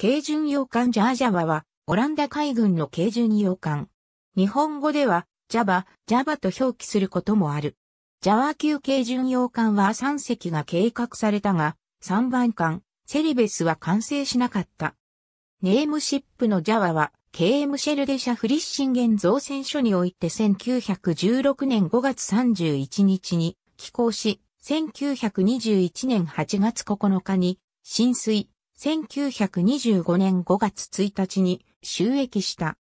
軽巡洋艦ジャージャワは、オランダ海軍の軽巡洋艦。日本語では、ジャバ、ジャバと表記することもある。ジャワ級軽巡洋艦は3隻が計画されたが、3番艦、セリベスは完成しなかった。ネームシップのジャワは、KM シェルデシャフリッシンゲン造船所において1916年5月31日に寄港し、1921年8月9日に浸水、1925年5月1日に収益した。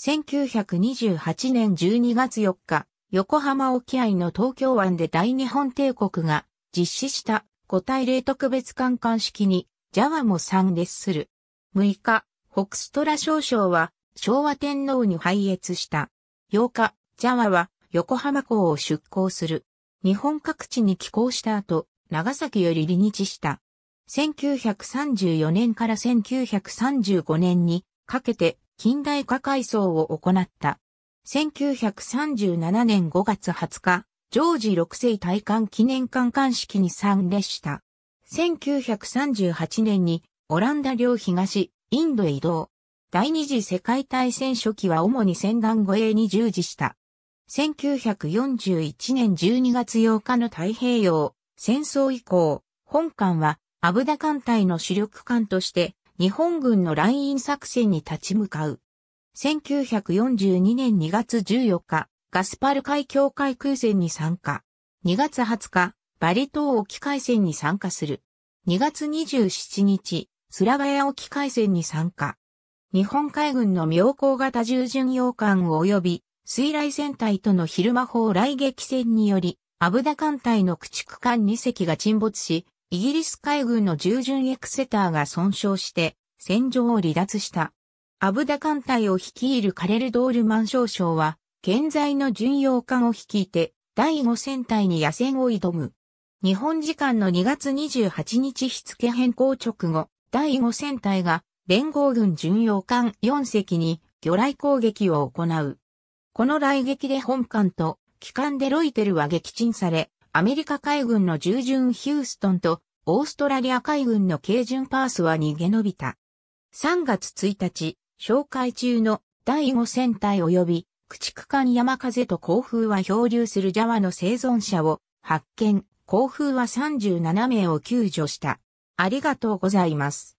1928年12月4日、横浜沖合の東京湾で大日本帝国が実施した五大霊特別観艦式に JAWA も参列する。6日、ホクストラ少将は昭和天皇に拝謁した。8日、JAWA は横浜港を出港する。日本各地に寄港した後、長崎より離日した。1934年から1935年にかけて近代化改装を行った。1937年5月20日、ジョージ6世大冠記念館艦式に参列した。1938年にオランダ領東、インドへ移動。第二次世界大戦初期は主に戦艦護衛に従事した。1941年12月8日の太平洋戦争以降、本館はアブダ艦隊の主力艦として日本軍のライン作戦に立ち向かう。1942年2月14日、ガスパル海峡海空戦に参加。2月20日、バリ島沖海戦に参加する。2月27日、スラガヤ沖海戦に参加。日本海軍の妙高型従巡洋艦及び水雷戦隊との昼間砲雷撃戦により、アブダ艦隊の駆逐艦2隻が沈没し、イギリス海軍の従順エクセターが損傷して戦場を離脱した。アブダ艦隊を率いるカレルドールマン少将は、現在の巡洋艦を率いて、第5戦隊に野戦を挑む。日本時間の2月28日日付変更直後、第5戦隊が連合軍巡洋艦4隻に魚雷攻撃を行う。この雷撃で本艦と機関でロイテルは撃沈され、アメリカ海軍の従順ヒューストンと、オーストラリア海軍の軽巡パースは逃げ延びた。3月1日、紹介中の第5戦隊及び、駆逐艦山風と航風は漂流するジャワの生存者を発見、航風は37名を救助した。ありがとうございます。